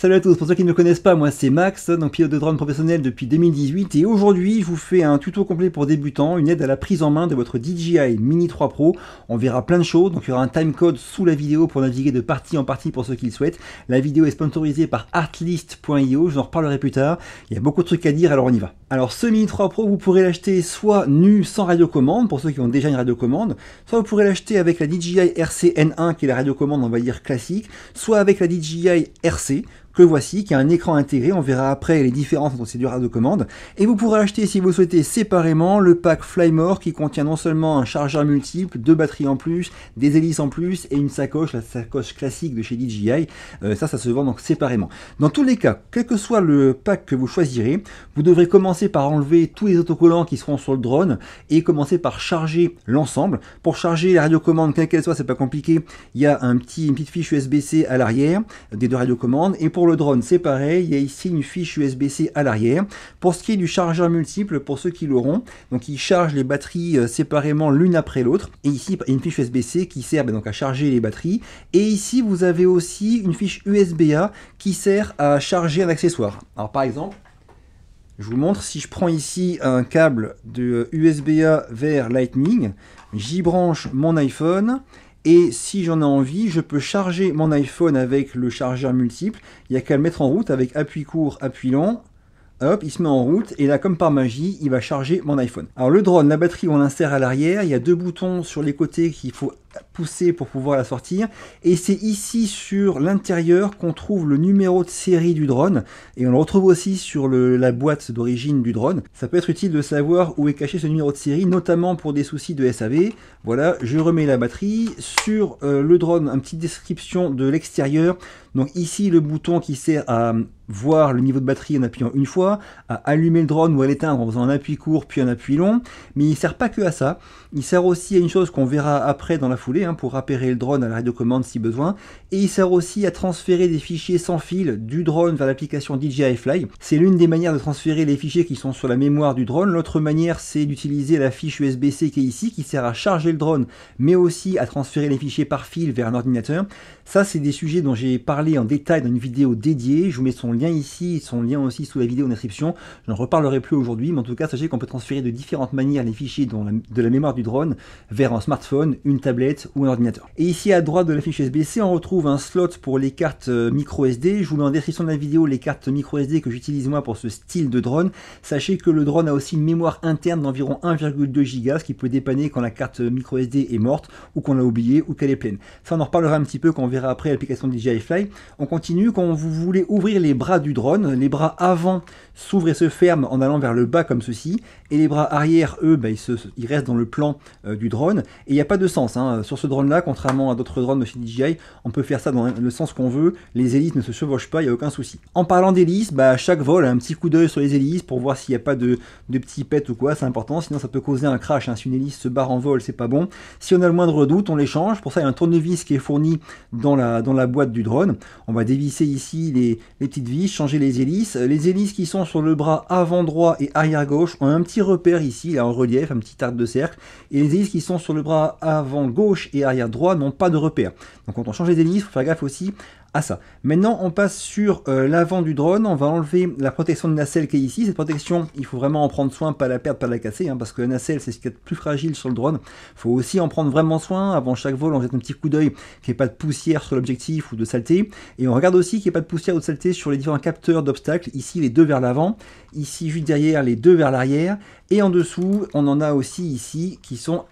Salut à tous, pour ceux qui ne me connaissent pas, moi c'est Max, donc pilote de drone professionnel depuis 2018 et aujourd'hui je vous fais un tuto complet pour débutants, une aide à la prise en main de votre DJI Mini 3 Pro. On verra plein de choses, donc il y aura un timecode sous la vidéo pour naviguer de partie en partie pour ceux qui le souhaitent. La vidéo est sponsorisée par artlist.io, je vous en reparlerai plus tard. Il y a beaucoup de trucs à dire alors on y va. Alors ce Mini 3 Pro vous pourrez l'acheter soit nu sans radiocommande, pour ceux qui ont déjà une radiocommande, soit vous pourrez l'acheter avec la DJI RC N1 qui est la radiocommande on va dire classique, soit avec la DJI RC que voici, qui a un écran intégré. On verra après les différences entre ces deux radiocommandes Et vous pourrez acheter, si vous souhaitez, séparément le pack Flymore qui contient non seulement un chargeur multiple, deux batteries en plus, des hélices en plus et une sacoche, la sacoche classique de chez DJI. Euh, ça, ça se vend donc séparément. Dans tous les cas, quel que soit le pack que vous choisirez, vous devrez commencer par enlever tous les autocollants qui seront sur le drone et commencer par charger l'ensemble. Pour charger la radiocommande, quelle qu'elle soit, c'est pas compliqué. Il y a un petit, une petite fiche USB-C à l'arrière des deux radiocommandes et le drone, c'est pareil. Il y a ici une fiche USB-C à l'arrière. Pour ce qui est du chargeur multiple, pour ceux qui l'auront, donc ils chargent les batteries euh, séparément l'une après l'autre. Et ici, une fiche USB-C qui sert ben, donc à charger les batteries. Et ici, vous avez aussi une fiche USB-A qui sert à charger un accessoire. Alors par exemple, je vous montre, si je prends ici un câble de USB-A euh, vers Lightning, j'y branche mon iPhone et si j'en ai envie, je peux charger mon iPhone avec le chargeur multiple. Il n'y a qu'à le mettre en route avec appui court, appui long. Hop, il se met en route et là, comme par magie, il va charger mon iPhone. Alors le drone, la batterie, on l'insère à l'arrière. Il y a deux boutons sur les côtés qu'il faut pousser pour pouvoir la sortir. Et c'est ici sur l'intérieur qu'on trouve le numéro de série du drone. Et on le retrouve aussi sur la boîte d'origine du drone. Ça peut être utile de savoir où est caché ce numéro de série, notamment pour des soucis de SAV. Voilà, je remets la batterie. Sur euh, le drone, un petit description de l'extérieur. Donc ici, le bouton qui sert à voir le niveau de batterie en appuyant une fois, à allumer le drone ou à l'éteindre en faisant un appui court puis un appui long. Mais il sert pas que à ça. Il sert aussi à une chose qu'on verra après dans la Hein, pour appairer le drone à la commande si besoin. Et il sert aussi à transférer des fichiers sans fil du drone vers l'application DJI Fly. C'est l'une des manières de transférer les fichiers qui sont sur la mémoire du drone. L'autre manière, c'est d'utiliser la fiche USB-C qui est ici, qui sert à charger le drone, mais aussi à transférer les fichiers par fil vers un ordinateur. Ça, c'est des sujets dont j'ai parlé en détail dans une vidéo dédiée. Je vous mets son lien ici, son lien aussi sous la vidéo en description. Je n'en reparlerai plus aujourd'hui, mais en tout cas, sachez qu'on peut transférer de différentes manières les fichiers de la mémoire du drone vers un smartphone, une tablette, ou un ordinateur. Et ici à droite de la fiche SBC, on retrouve un slot pour les cartes euh, micro SD. Je vous mets en description de la vidéo les cartes micro SD que j'utilise moi pour ce style de drone. Sachez que le drone a aussi une mémoire interne d'environ 1,2 Go, ce qui peut dépanner quand la carte micro SD est morte ou qu'on l'a oubliée ou qu'elle est pleine. Ça, on en reparlera un petit peu quand on verra après l'application DJI Fly. On continue quand vous voulez ouvrir les bras du drone, les bras avant s'ouvre et se ferme en allant vers le bas comme ceci, et les bras arrière, eux, ben, ils, restent dans le plan euh, du drone, et il n'y a pas de sens. Hein. Sur ce drone-là, contrairement à d'autres drones de chez DJI, on peut faire ça dans le sens qu'on veut, les hélices ne se chevauchent pas, il n'y a aucun souci. En parlant d'hélices, bah, chaque vol, un petit coup d'œil sur les hélices pour voir s'il n'y a pas de, de petits pets ou quoi, c'est important, sinon ça peut causer un crash. Hein. Si une hélice se barre en vol, c'est pas bon. Si on a le moindre doute, on les change. Pour ça, il y a un tournevis qui est fourni dans la, dans la boîte du drone. On va dévisser ici les, les petites vis, changer les hélices. Les hélices qui sont sur le bras avant droit et arrière gauche ont un petit repère ici, a un relief, un petit arc de cercle. Et les hélices qui sont sur le bras avant gauche et arrière droit n'ont pas de repère. Donc quand on change les hélices, il faut faire gaffe aussi ça. Maintenant, on passe sur euh, l'avant du drone. On va enlever la protection de nacelle qui est ici. Cette protection, il faut vraiment en prendre soin, pas la perdre, pas la casser, hein, parce que la nacelle, c'est ce qui est le plus fragile sur le drone. Il faut aussi en prendre vraiment soin. Avant chaque vol, on jette un petit coup d'œil qu'il n'y ait pas de poussière sur l'objectif ou de saleté. Et on regarde aussi qu'il n'y ait pas de poussière ou de saleté sur les différents capteurs d'obstacles. Ici, les deux vers l'avant. Ici, juste derrière, les deux vers l'arrière. Et en dessous, on en a aussi ici qui sont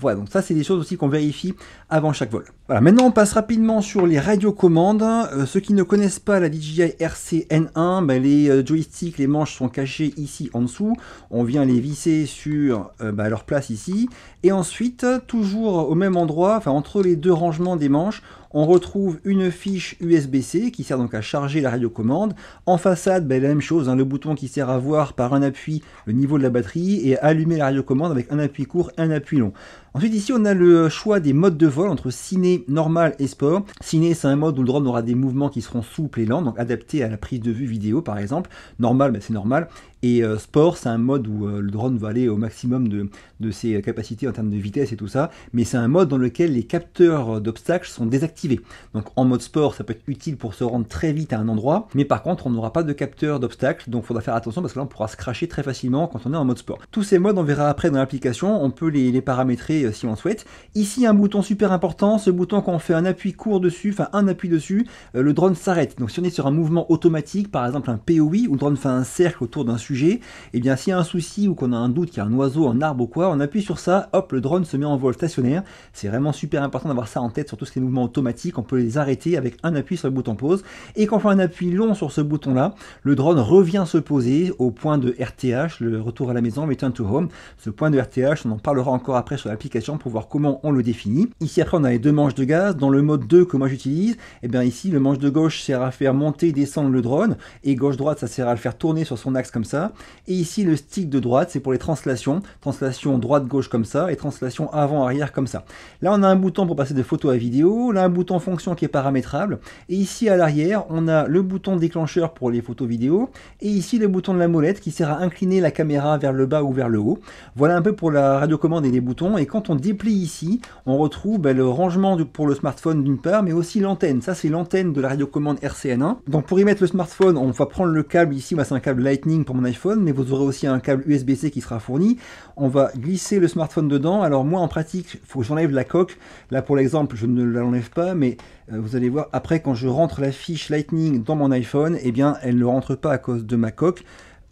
voilà, donc ça c'est des choses aussi qu'on vérifie avant chaque vol. Voilà, maintenant on passe rapidement sur les radiocommandes. Euh, ceux qui ne connaissent pas la DJI RCN1, ben, les euh, joysticks, les manches sont cachés ici en dessous. On vient les visser sur euh, ben, leur place ici. Et ensuite, toujours au même endroit, enfin entre les deux rangements des manches, on retrouve une fiche USB-C qui sert donc à charger la radio-commande. En façade, ben, la même chose, hein, le bouton qui sert à voir par un appui le niveau de la batterie et à allumer la radio-commande avec un appui court et un appui long. Ensuite, ici, on a le choix des modes de vol entre ciné, normal et sport. Ciné, c'est un mode où le drone aura des mouvements qui seront souples et lents, donc adaptés à la prise de vue vidéo, par exemple. Normal, ben, c'est normal. Et euh, sport, c'est un mode où euh, le drone va aller au maximum de, ses euh, capacités en termes de vitesse et tout ça. Mais c'est un mode dans lequel les capteurs d'obstacles sont désactivés. Donc en mode sport, ça peut être utile pour se rendre très vite à un endroit. Mais par contre, on n'aura pas de capteurs d'obstacles. Donc il faudra faire attention parce que là, on pourra se cracher très facilement quand on est en mode sport. Tous ces modes, on verra après dans l'application. On peut les paramétrer euh, si on souhaite. Ici, un bouton super important, ce bouton quand on fait un appui court dessus, enfin un appui dessus, euh, le drone s'arrête. Donc si on est sur un mouvement automatique, par exemple un POI, où le drone fait un cercle autour d'un sujet, et eh bien s'il y a un souci ou qu'on a un doute qu'il y a un oiseau, un arbre ou quoi, on appuie sur ça, hop, le drone se met en vol stationnaire. C'est vraiment super important d'avoir ça en tête sur tous les mouvements automatiques, on peut les arrêter avec un appui sur le bouton pause. Et quand on fait un appui long sur ce bouton-là, le drone revient se poser au point de RTH, le retour à la maison, return to home. Ce point de RTH, on en parlera encore après sur l'application pour voir comment on le définit. Ici après on a les deux manches de gaz. Dans le mode 2 que moi j'utilise, et eh bien ici le manche de gauche sert à faire monter et descendre le drone et gauche-droite ça sert à le faire tourner sur son axe comme ça. Et ici le stick de droite c'est pour les translations. Translation droite-gauche comme ça et translation avant-arrière comme ça. Là on a un bouton pour passer de photo à vidéo, là un bouton fonction qui est paramétrable. Et ici à l'arrière on a le bouton déclencheur pour les photos vidéo et ici le bouton de la molette qui sert à incliner la caméra vers le bas ou vers le haut. Voilà un peu pour la radio radiocommande et les boutons. Et quand on déplie ici, on retrouve ben, le rangement pour le smartphone d'une part, mais aussi l'antenne. Ça, c'est l'antenne de la radiocommande RCN1. Donc pour y mettre le smartphone, on va prendre le câble ici. Moi, c'est un câble Lightning pour mon iPhone, mais vous aurez aussi un câble USB-C qui sera fourni. On va glisser le smartphone dedans. Alors moi, en pratique, il faut que j'enlève la coque. Là, pour l'exemple, je ne l'enlève pas, mais euh, vous allez voir, après, quand je rentre la fiche Lightning dans mon iPhone, eh bien, elle ne rentre pas à cause de ma coque.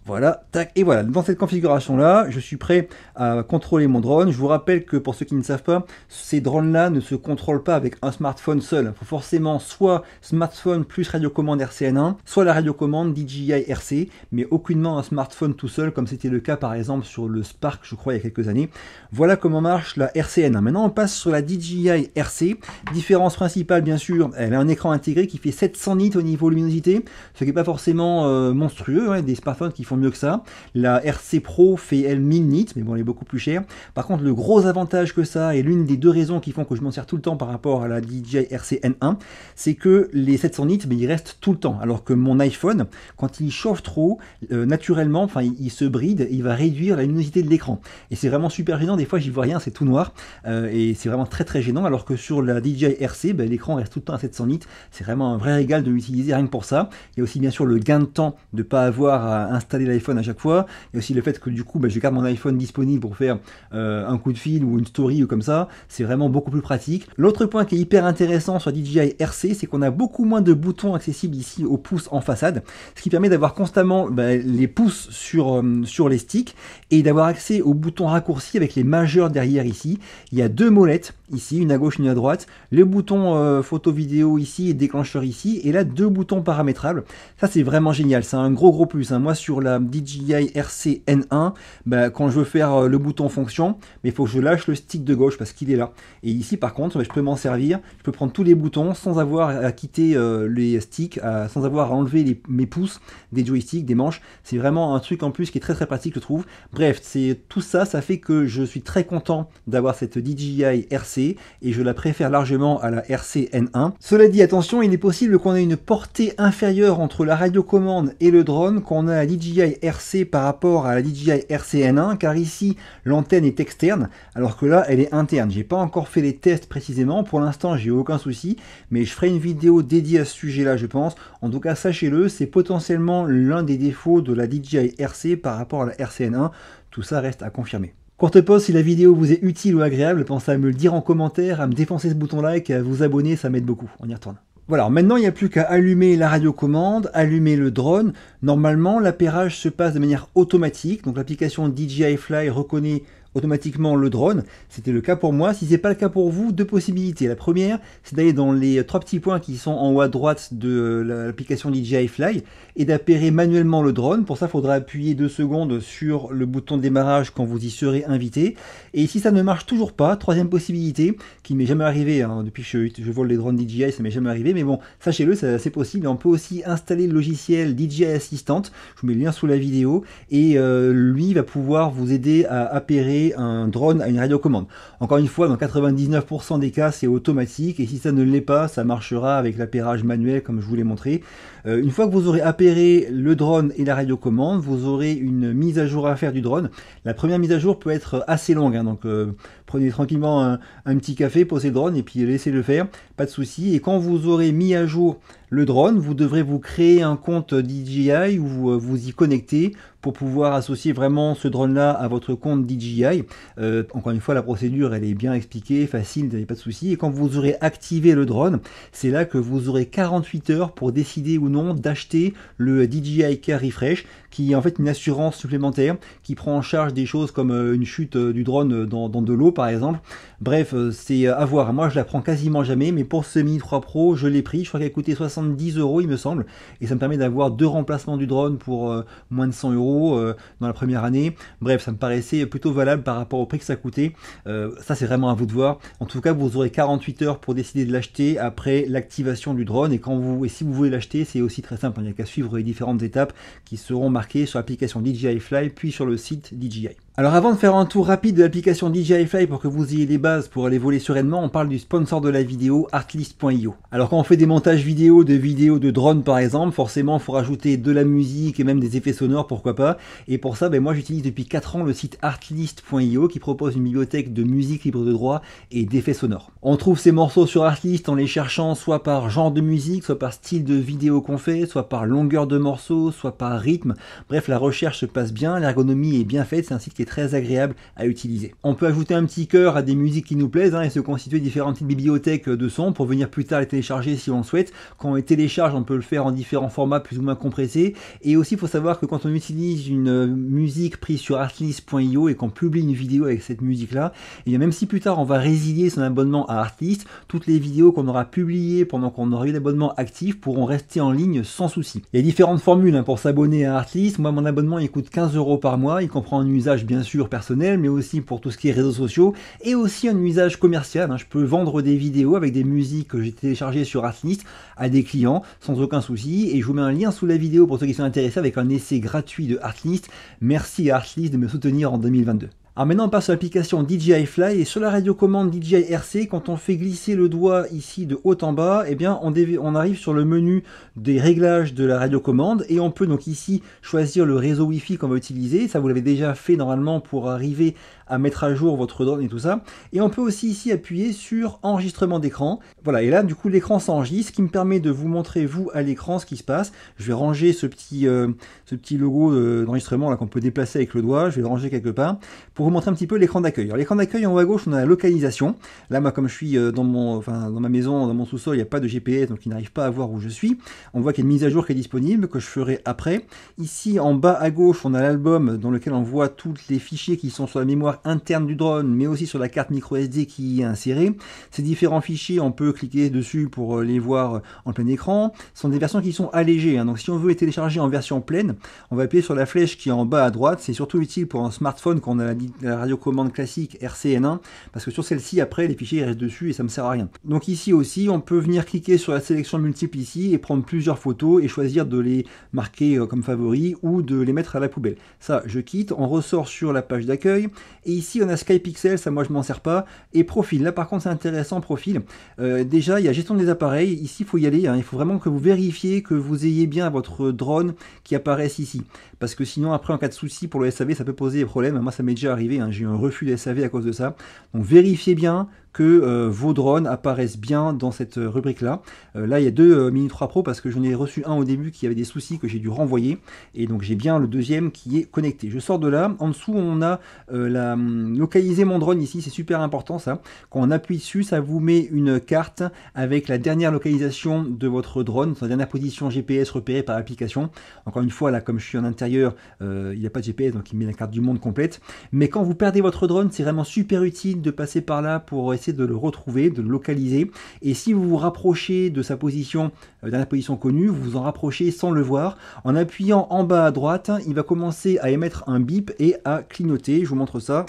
Voilà, tac, et voilà, dans cette configuration-là, je suis prêt à contrôler mon drone. Je vous rappelle que pour ceux qui ne savent pas, ces drones-là ne se contrôlent pas avec un smartphone seul. Il faut forcément soit smartphone plus radiocommande RCN1, soit la radiocommande DJI RC, mais aucunement un smartphone tout seul, comme c'était le cas par exemple sur le Spark, je crois, il y a quelques années. Voilà comment marche la RCN1. Maintenant, on passe sur la DJI RC. Différence principale, bien sûr, elle a un écran intégré qui fait 700 nits au niveau luminosité, ce qui n'est pas forcément euh, monstrueux, hein. des smartphones qui font mieux que ça. La RC Pro fait elle 1000 nits, mais bon, elle est beaucoup plus chère. Par contre, le gros avantage que ça, et l'une des deux raisons qui font que je m'en sers tout le temps par rapport à la DJI RC N1, c'est que les 700 nits, mais ils restent tout le temps. Alors que mon iPhone, quand il chauffe trop, euh, naturellement, enfin, il, se bride, il va réduire la luminosité de l'écran. Et c'est vraiment super gênant. Des fois, j'y vois rien, c'est tout noir, euh, et c'est vraiment très très gênant. Alors que sur la DJI RC, ben, l'écran reste tout le temps à 700 nits. C'est vraiment un vrai régal de l'utiliser rien que pour ça. Il y a aussi bien sûr le gain de temps de ne pas avoir à installer l'iPhone à chaque fois. et aussi le fait que du coup, bah, je garde mon iPhone disponible pour faire euh, un coup de fil ou une story ou comme ça. C'est vraiment beaucoup plus pratique. L'autre point qui est hyper intéressant sur DJI RC, c'est qu'on a beaucoup moins de boutons accessibles ici aux pouces en façade, ce qui permet d'avoir constamment bah, les pouces sur, euh, sur les sticks et d'avoir accès aux boutons raccourcis avec les majeurs derrière ici. Il y a deux molettes ici, une à gauche, une à droite. Le bouton euh, photo vidéo ici et déclencheur ici. Et là, deux boutons paramétrables. Ça, c'est vraiment génial. C'est un gros gros plus. Hein. Moi, sur la DJI RC n 1 ben, quand je veux faire euh, le bouton fonction, mais ben, il faut que je lâche le stick de gauche parce qu'il est là. Et ici par contre, ben, je peux m'en servir, je peux prendre tous les boutons sans avoir à quitter euh, les sticks, sans avoir à enlever mes pouces des joysticks, des manches. C'est vraiment un truc en plus qui est très très pratique je trouve. Bref, c'est tout ça, ça fait que je suis très content d'avoir cette DJI RC et je la préfère largement à la RC n 1 Cela dit, attention, il est possible qu'on ait une portée inférieure entre la radio commande et le drone qu'on a à DJI RC par rapport à la DJI RCN1 car ici l'antenne est externe alors que là elle est interne. J'ai pas encore fait les tests précisément, pour l'instant j'ai aucun souci mais je ferai une vidéo dédiée à ce sujet là je pense. En tout cas sachez-le, c'est potentiellement l'un des défauts de la DJI RC par rapport à la RCN1, tout ça reste à confirmer. Courte pause, si la vidéo vous est utile ou agréable, pensez à me le dire en commentaire, à me défoncer ce bouton like, à vous abonner, ça m'aide beaucoup. On y retourne. Voilà, maintenant il n'y a plus qu'à allumer la radiocommande, allumer le drone. Normalement, l'appairage se passe de manière automatique, donc l'application DJI Fly reconnaît automatiquement le drone. C'était le cas pour moi. Si ce n'est pas le cas pour vous, deux possibilités. La première, c'est d'aller dans les trois petits points qui sont en haut à droite de euh, l'application DJI Fly et d'appairer manuellement le drone. Pour ça, il faudra appuyer deux secondes sur le bouton de démarrage quand vous y serez invité. Et si ça ne marche toujours pas, troisième possibilité, qui m'est jamais arrivé hein. depuis que je, vole les drones DJI, ça m'est jamais arrivé, mais bon, sachez-le, c'est possible. On peut aussi installer le logiciel DJI Assistant. Je vous mets le lien sous la vidéo et euh, lui va pouvoir vous aider à appairer un drone à une radiocommande. Encore une fois, dans 99% des cas, c'est automatique, et si ça ne l'est pas, ça marchera avec l'appairage manuel, comme je vous l'ai montré. Euh, une fois que vous aurez appairé le drone et la radiocommande, vous aurez une mise à jour à faire du drone. La première mise à jour peut être assez longue, hein, donc euh, prenez tranquillement un, petit café, posez le drone et puis laissez-le faire, pas de souci. Et quand vous aurez mis à jour le drone, vous devrez vous créer un compte DJI ou vous, y connecter pour pouvoir associer vraiment ce drone-là à votre compte DJI. Euh, encore une fois, la procédure, elle est bien expliquée, facile, vous n'avez pas de souci. Et quand vous aurez activé le drone, c'est là que vous aurez 48 heures pour décider ou non d'acheter le DJI Care Refresh qui est en fait une assurance supplémentaire qui prend en charge des choses comme euh, une chute euh, du drone euh, dans, de l'eau par exemple. Bref, c'est à voir. Moi, je la prends quasiment jamais, mais pour ce Mini 3 Pro, je l'ai pris. Je crois qu'elle coûtait 70 euros, il me semble, et ça me permet d'avoir deux remplacements du drone pour moins de 100 euros dans la première année. Bref, ça me paraissait plutôt valable par rapport au prix que ça coûtait. ça, c'est vraiment à vous de voir. En tout cas, vous aurez 48 heures pour décider de l'acheter après l'activation du drone. Et quand vous, et si vous voulez l'acheter, c'est aussi très simple. Il n'y a qu'à suivre les différentes étapes qui seront marquées sur l'application DJI Fly, puis sur le site DJI. Alors avant de faire un tour rapide de l'application DJI Fly pour que vous ayez les bases pour aller voler sereinement, on parle du sponsor de la vidéo Artlist.io. Alors quand on fait des montages vidéo de vidéos de drones par exemple, forcément il faut rajouter de la musique et même des effets sonores, pourquoi pas. Et pour ça, ben, moi j'utilise depuis 4 ans le site Artlist.io qui propose une bibliothèque de musique libre de droit et d'effets sonores. On trouve ces morceaux sur Artlist en les cherchant soit par genre de musique, soit par style de vidéo qu'on fait, soit par longueur de morceaux, soit par rythme. Bref, la recherche se passe bien, l'ergonomie est bien faite, c'est un site très agréable à utiliser. On peut ajouter un petit cœur à des musiques qui nous plaisent hein, et se constituer différentes bibliothèques de sons pour venir plus tard les télécharger si on le souhaite. Quand on les télécharge, on peut le faire en différents formats plus ou moins compressés. Et aussi, il faut savoir que quand on utilise une euh, musique prise sur artlist.io et qu'on publie une vidéo avec cette musique-là, et eh bien même si plus tard on va résilier son abonnement à Artlist, toutes les vidéos qu'on aura publiées pendant qu'on aura eu l'abonnement actif pourront rester en ligne sans souci. Il y a différentes formules hein, pour s'abonner à Artlist. Moi, mon abonnement il coûte 15 euros par mois. Il comprend un usage bien bien sûr personnel, mais aussi pour tout ce qui est réseaux sociaux, et aussi un usage commercial. Hein. Je peux vendre des vidéos avec des musiques que j'ai téléchargées sur Artlist à des clients sans aucun souci, et je vous mets un lien sous la vidéo pour ceux qui sont intéressés avec un essai gratuit de Artlist. Merci à Artlist de me soutenir en 2022. Alors ah, maintenant, on passe à l'application DJI Fly et sur la radiocommande DJI RC, quand on fait glisser le doigt ici de haut en bas, et eh bien, on, arrive sur le menu des réglages de la radiocommande et on peut donc ici choisir le réseau Wi-Fi qu'on va utiliser. Ça, vous l'avez déjà fait normalement pour arriver à mettre à jour votre drone et tout ça. Et on peut aussi ici appuyer sur enregistrement d'écran. Voilà, et là, du coup, l'écran s'enregistre, ce qui me permet de vous montrer, vous, à l'écran, ce qui se passe. Je vais ranger ce petit, euh, ce petit logo euh, d'enregistrement là qu'on peut déplacer avec le doigt. Je vais le ranger quelque part. Pour vous montrer un petit peu l'écran d'accueil. l'écran d'accueil en haut à gauche, on a la localisation. Là, moi, comme je suis euh, dans, mon, enfin, dans ma maison, dans mon sous-sol, il n'y a pas de GPS, donc il n'arrive pas à voir où je suis. On voit qu'il y a une mise à jour qui est disponible, que je ferai après. Ici, en bas à gauche, on a l'album dans lequel on voit tous les fichiers qui sont sur la mémoire interne du drone, mais aussi sur la carte micro SD qui est insérée. Ces différents fichiers, on peut cliquer dessus pour euh, les voir euh, en plein écran. Ce sont des versions qui sont allégées. Hein. Donc si on veut les télécharger en version pleine, on va appuyer sur la flèche qui est en bas à droite. C'est surtout utile pour un smartphone qu'on a la la radiocommande classique RCN1, parce que sur celle-ci, après, les fichiers restent dessus et ça me sert à rien. Donc ici aussi, on peut venir cliquer sur la sélection multiple ici et prendre plusieurs photos et choisir de les marquer euh, comme favoris ou de les mettre à la poubelle. Ça, je quitte, on ressort sur la page d'accueil, et ici on a skypixel ça moi je m'en sers pas, et profil, là par contre c'est intéressant, profil, euh, déjà il y a gestion des appareils, ici il faut y aller, hein. il faut vraiment que vous vérifiez que vous ayez bien votre drone qui apparaisse ici parce que sinon après en cas de souci pour le SAV ça peut poser des problèmes. Moi ça m'est déjà arrivé, hein. j'ai eu un refus de SAV à cause de ça. Donc vérifiez bien, que euh, vos drones apparaissent bien dans cette euh, rubrique-là. Euh, là, il y a deux Mini 3 Pro parce que j'en ai reçu un au début qui avait des soucis que j'ai dû renvoyer. Et donc j'ai bien le deuxième qui est connecté. Je sors de là. En dessous, on a la, hum, localiser mon drone ici. C'est super important ça. Quand on appuie dessus, ça vous met une carte avec la dernière localisation de votre drone, sa dernière position GPS repérée par l'application. Encore une fois, là, comme je suis en intérieur, il n'y a pas de GPS, donc il met la carte du monde complète. Mais quand vous perdez votre drone, c'est vraiment super utile de passer par là pour essayer de le retrouver, de le localiser. Et si vous vous rapprochez de sa position, euh, de la position connue, vous vous en rapprochez sans le voir. En appuyant en bas à droite, il va commencer à émettre un bip et à clignoter. Je vous montre ça.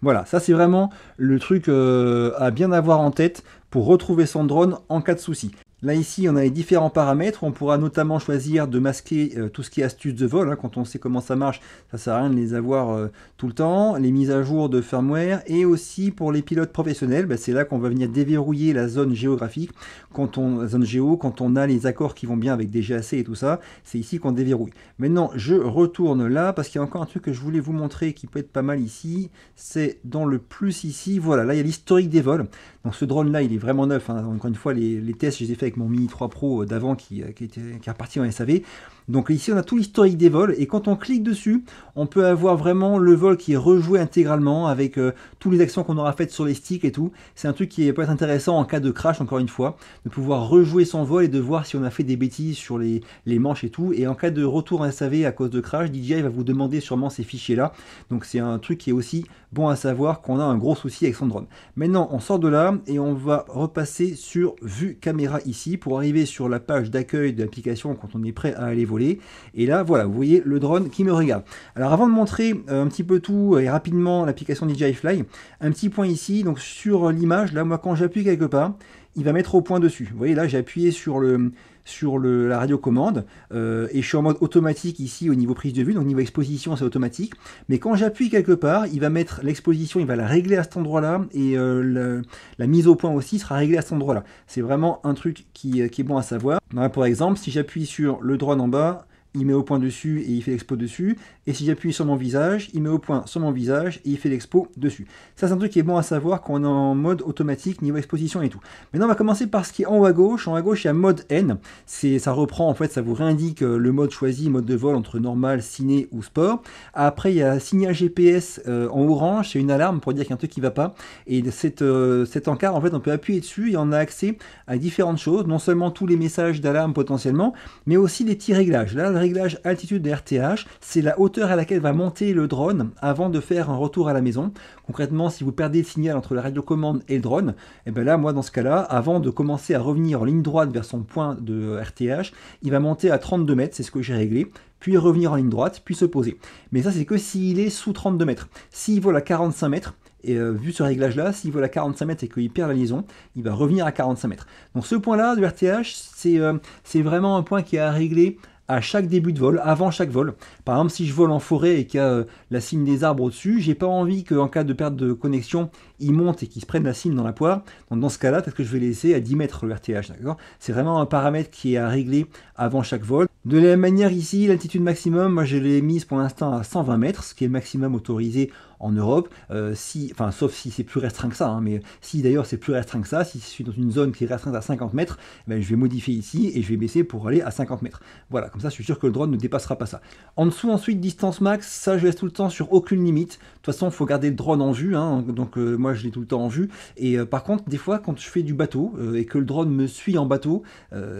Voilà, ça c'est vraiment le truc euh, à bien avoir en tête pour retrouver son drone en cas de souci. Là ici, on a les différents paramètres. On pourra notamment choisir de masquer euh, tout ce qui est astuces de vol. Hein. quand on sait comment ça marche, ça sert à rien de les avoir euh, tout le temps. Les mises à jour de firmware. Et aussi pour les pilotes professionnels, bah, c'est là qu'on va venir déverrouiller la zone géographique. Quand on, zone géo, quand on a les accords qui vont bien avec des GAC et tout ça, c'est ici qu'on déverrouille. Maintenant, je retourne là parce qu'il y a encore un truc que je voulais vous montrer qui peut être pas mal ici. C'est dans le plus ici. Voilà, là il y a l'historique des vols. Donc ce drone là, il est vraiment neuf. Hein. Encore une fois, les, tests, je les ai fait avec mon Mini 3 Pro euh, d'avant qui, euh, qui, était, qui est reparti en SAV, donc ici, on a tout l'historique des vols et quand on clique dessus, on peut avoir vraiment le vol qui est rejoué intégralement avec euh, tous les actions qu'on aura faites sur les sticks et tout. C'est un truc qui peut être intéressant en cas de crash, encore une fois, de pouvoir rejouer son vol et de voir si on a fait des bêtises sur les, manches et tout. Et en cas de retour en SAV à cause de crash, DJI va vous demander sûrement ces fichiers-là. Donc c'est un truc qui est aussi bon à savoir qu'on a un gros souci avec son drone. Maintenant, on sort de là et on va repasser sur vue caméra ici pour arriver sur la page d'accueil de l'application quand on est prêt à aller voler et là, voilà, vous voyez le drone qui me regarde. Alors avant de montrer euh, un petit peu tout euh, et rapidement l'application DJI Fly, un petit point ici, donc sur l'image, là, moi quand j'appuie quelque part, il va mettre au point dessus. Vous voyez là, j'ai appuyé sur le sur la radio-commande euh, et je suis en mode automatique ici au niveau prise de vue, donc niveau exposition c'est automatique. Mais quand j'appuie quelque part, il va mettre l'exposition, il va la régler à cet endroit-là et euh, la mise au point aussi sera réglée à cet endroit-là. C'est vraiment un truc qui, euh, est bon à savoir. par exemple, si j'appuie sur le drone en bas, il met au point dessus et il fait l'expo dessus. Et si j'appuie sur mon visage, il met au point sur mon visage et il fait l'expo dessus. Ça, c'est un truc qui est bon à savoir quand on est en mode automatique, niveau exposition et tout. Maintenant, on va commencer par ce qui est en haut à gauche. En haut à gauche, il y a mode N. Ça reprend, en fait, ça vous réindique euh, le mode choisi, mode de vol entre normal, ciné ou sport. Après, il y a signal GPS euh, en orange, c'est une alarme pour dire qu'il y a un truc qui va pas. Et cette, euh, cet encart, en fait, on peut appuyer dessus et on a accès à différentes choses, non seulement tous les messages d'alarme potentiellement, mais aussi les petits réglages. Là, le réglage altitude de RTH, c'est la hauteur à laquelle va monter le drone avant de faire un retour à la maison. Concrètement, si vous perdez le signal entre la radio-commande et le drone, et eh bien là, moi, dans ce cas-là, avant de commencer à revenir en ligne droite vers son point de RTH, il va monter à 32 mètres, c'est ce que j'ai réglé, puis revenir en ligne droite, puis se poser. Mais ça, c'est que s'il est sous 32 mètres. S'il vole à 45 mètres, et euh, vu ce réglage-là, s'il vole à 45 mètres et qu'il perd la liaison, il va revenir à 45 mètres. Donc ce point-là du RTH, c'est euh, c'est vraiment un point qui est à régler à chaque début de vol, avant chaque vol. Par exemple, si je vole en forêt et qu'il y a euh, la cime des arbres au-dessus, j'ai pas envie que en cas de perte de connexion, ils montent et qu'ils se prennent la cime dans la poire. Donc dans ce cas-là, peut-être que je vais laisser à 10 mètres le RTH, d'accord C'est vraiment un paramètre qui est à régler avant chaque vol. De la même manière ici, l'altitude maximum, moi je l'ai mise pour l'instant à 120 mètres, ce qui est le maximum autorisé en Europe, euh, si, enfin, sauf si c'est plus restreint que ça, hein, mais si d'ailleurs c'est plus restreint que ça, si je suis dans une zone qui est restreinte à 50 mètres, eh ben, je vais modifier ici et je vais baisser pour aller à 50 mètres. Voilà, comme ça je suis sûr que le drone ne dépassera pas ça. En dessous ensuite, distance max, ça je laisse tout le temps sur aucune limite. De toute façon, il faut garder le drone en vue, hein, donc euh, moi je l'ai tout le temps en vue. Et euh, par contre, des fois quand je fais du bateau et que le drone me suit en bateau,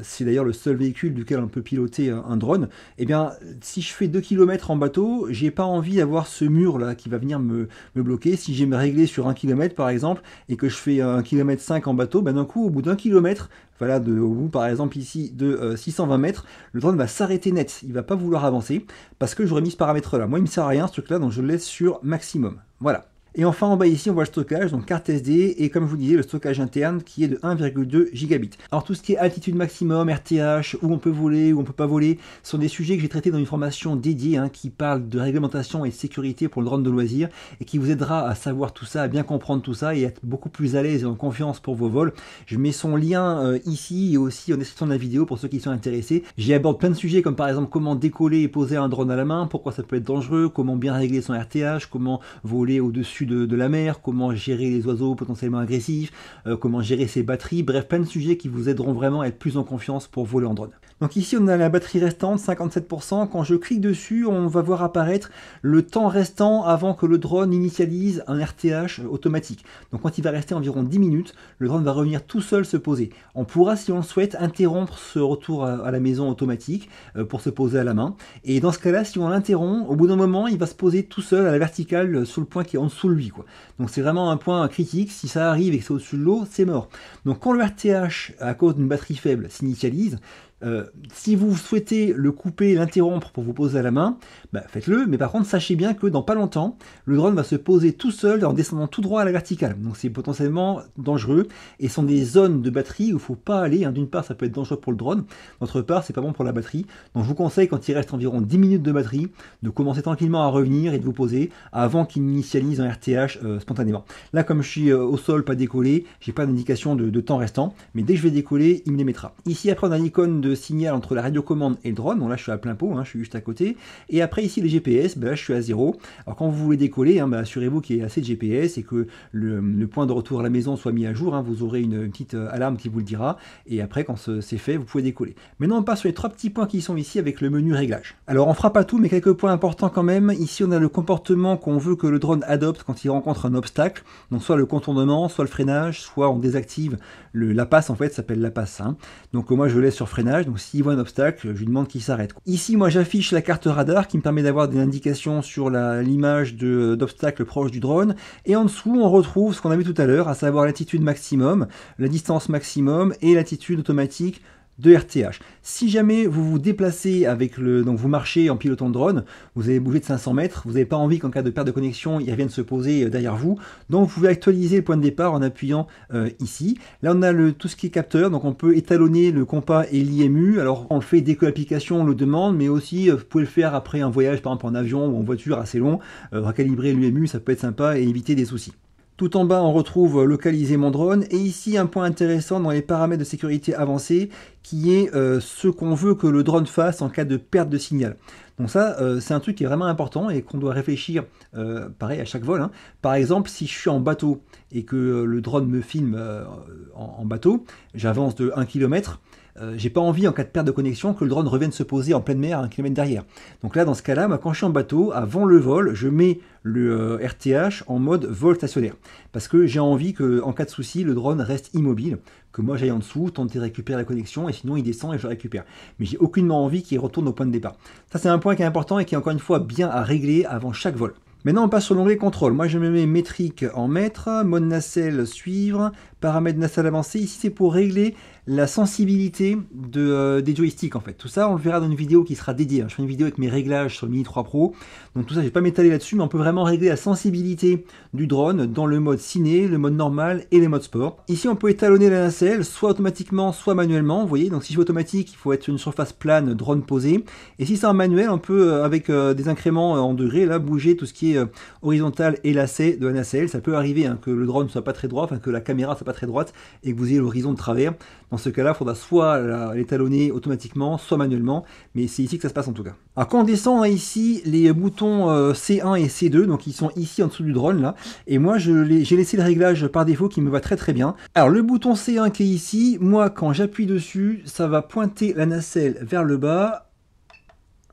c'est d'ailleurs le seul véhicule duquel on peut piloter un, drone, et eh bien si je fais 2 km en bateau, j'ai pas envie d'avoir ce mur là qui va venir me me, bloquer. Si j'ai réglé sur un kilomètre par exemple et que je fais un kilomètre 5 en bateau, ben d'un coup au bout d'un kilomètre, voilà, de, au bout par exemple ici de 620 euh, mètres, le drone va s'arrêter net, il va pas vouloir avancer parce que j'aurais mis ce paramètre là. Moi il me sert à rien ce truc là donc je le laisse sur maximum. Voilà. Et enfin, en bas ici, on voit le stockage, donc carte SD, et comme je vous disais, le stockage interne qui est de 1,2 gigabit. Alors tout ce qui est altitude maximum, RTH, où on peut voler, où on peut pas voler, sont des sujets que j'ai traités dans une formation dédiée hein, qui parle de réglementation et de sécurité pour le drone de loisir et qui vous aidera à savoir tout ça, à bien comprendre tout ça, et être beaucoup plus à l'aise et en confiance pour vos vols. Je mets son lien euh, ici et aussi en description de la vidéo pour ceux qui sont intéressés. J'y aborde plein de sujets comme par exemple comment décoller et poser un drone à la main, pourquoi ça peut être dangereux, comment bien régler son RTH, comment voler au-dessus de, la mer, comment gérer les oiseaux potentiellement agressifs, euh, comment gérer ses batteries, bref, plein de sujets qui vous aideront vraiment à être plus en confiance pour voler en drone. Donc ici, on a la batterie restante, 57%. Quand je clique dessus, on va voir apparaître le temps restant avant que le drone initialise un RTH automatique. Donc quand il va rester environ 10 minutes, le drone va revenir tout seul se poser. On pourra, si on le souhaite, interrompre ce retour à la maison automatique euh, pour se poser à la main. Et dans ce cas-là, si on l'interrompt, au bout d'un moment, il va se poser tout seul à la verticale euh, sur le point qui est en dessous de lui. Quoi. Donc c'est vraiment un point critique. Si ça arrive et que c'est au-dessus de l'eau, c'est mort. Donc quand le RTH, à cause d'une batterie faible, s'initialise, euh, si vous souhaitez le couper, l'interrompre pour vous poser à la main, bah, faites-le, mais par contre sachez bien que dans pas longtemps, le drone va se poser tout seul en descendant tout droit à la verticale. Donc c'est potentiellement dangereux et ce sont des zones de batterie où il ne faut pas aller. Hein. D'une part ça peut être dangereux pour le drone, d'autre part c'est pas bon pour la batterie. Donc je vous conseille quand il reste environ 10 minutes de batterie de commencer tranquillement à revenir et de vous poser avant qu'il n'initialise un RTH euh, spontanément. Là comme je suis euh, au sol, pas décollé, j'ai pas d'indication de, de, temps restant, mais dès que je vais décoller, il me les mettra. Ici après on a l'icône de signal entre la radiocommande et le drone. Bon, là, je suis à plein pot, hein, je suis juste à côté. Et après, ici, les GPS, ben là, je suis à zéro. Alors, quand vous voulez décoller, hein, ben, assurez-vous qu'il y ait assez de GPS et que le, point de retour à la maison soit mis à jour. Hein. vous aurez une, petite euh, alarme qui vous le dira. Et après, quand c'est fait, vous pouvez décoller. Maintenant, on passe sur les trois petits points qui sont ici avec le menu réglage. Alors, on fera pas tout, mais quelques points importants quand même. Ici, on a le comportement qu'on veut que le drone adopte quand il rencontre un obstacle. Donc, soit le contournement, soit le freinage, soit on désactive le, la passe, en fait, s'appelle la passe. Donc, moi, je laisse sur freinage donc s'il voit un obstacle, je lui demande qu'il s'arrête. Ici, moi j'affiche la carte radar qui me permet d'avoir des indications sur l'image d'obstacles proches du drone, et en dessous on retrouve ce qu'on a tout à l'heure, à savoir l'attitude maximum, la distance maximum et l'attitude automatique de RTH. Si jamais vous vous déplacez avec le, donc vous marchez en pilotant de drone, vous avez bougé de 500 mètres, vous n'avez pas envie qu'en cas de perte de connexion, il revienne se poser euh, derrière vous. Donc vous pouvez actualiser le point de départ en appuyant euh, ici. Là on a le, tout ce qui est capteur, donc on peut étalonner le compas et l'IMU. Alors on le fait dès que l'application le demande, mais aussi euh, vous pouvez le faire après un voyage par exemple en avion ou en voiture assez long. recalibrer l'IMU, ça peut être sympa et éviter des soucis. Tout en bas, on retrouve euh, localiser mon drone. Et ici, un point intéressant dans les paramètres de sécurité avancés, qui est euh, ce qu'on veut que le drone fasse en cas de perte de signal. Donc ça, euh, c'est un truc qui est vraiment important et qu'on doit réfléchir, pareil, à chaque vol. Hein. Par exemple, si je suis en bateau et que le drone me filme en, en, bateau, j'avance de 1 km, euh, j'ai pas envie en cas de perte de connexion que le drone revienne se poser en pleine mer à un kilomètre derrière. Donc là, dans ce cas-là, moi, quand je suis en bateau, avant le vol, je mets le RTH euh, en mode vol stationnaire. Parce que j'ai envie qu'en cas de souci, le drone reste immobile, que moi j'aille en dessous, tenter de récupérer la connexion, et sinon il descend et je récupère. Mais j'ai aucunement envie qu'il retourne au point de départ. Ça, c'est un point qui est important et qui est encore une fois bien à régler avant chaque vol. Maintenant, on passe sur l'onglet contrôle. Moi, je me mets métrique en mètres, mode nacelle suivre, paramètre nacelle avancé Ici, c'est pour régler la sensibilité de, euh, des joysticks, en fait. Tout ça, on le verra dans une vidéo qui sera dédiée. Hein. Je fais une vidéo avec mes réglages sur le Mini 3 Pro. Donc tout ça, je vais pas m'étaler là-dessus, mais on peut vraiment régler la sensibilité du drone dans le mode ciné, le mode normal et les modes sport. Ici, on peut étalonner la nacelle, soit automatiquement, soit manuellement. Vous voyez, donc si je fais automatique, il faut être sur une surface plane, drone posé. Et si c'est en manuel, on peut, euh, avec euh, des incréments en degrés, là, bouger tout ce qui est euh, horizontale et lacet de la nacelle ça peut arriver hein, que le drone soit pas très droit, enfin que la caméra soit pas très droite et que vous ayez l'horizon de travers. Dans ce cas-là, il faudra soit l'étalonner automatiquement, soit manuellement, mais c'est ici que ça se passe en tout cas. Alors quand on descend ici, les boutons euh, C1 et C2, donc ils sont ici en dessous du drone là, et moi j'ai laissé le réglage par défaut qui me va très très bien. Alors le bouton C1 qui est ici, moi quand j'appuie dessus, ça va pointer la nacelle vers le bas,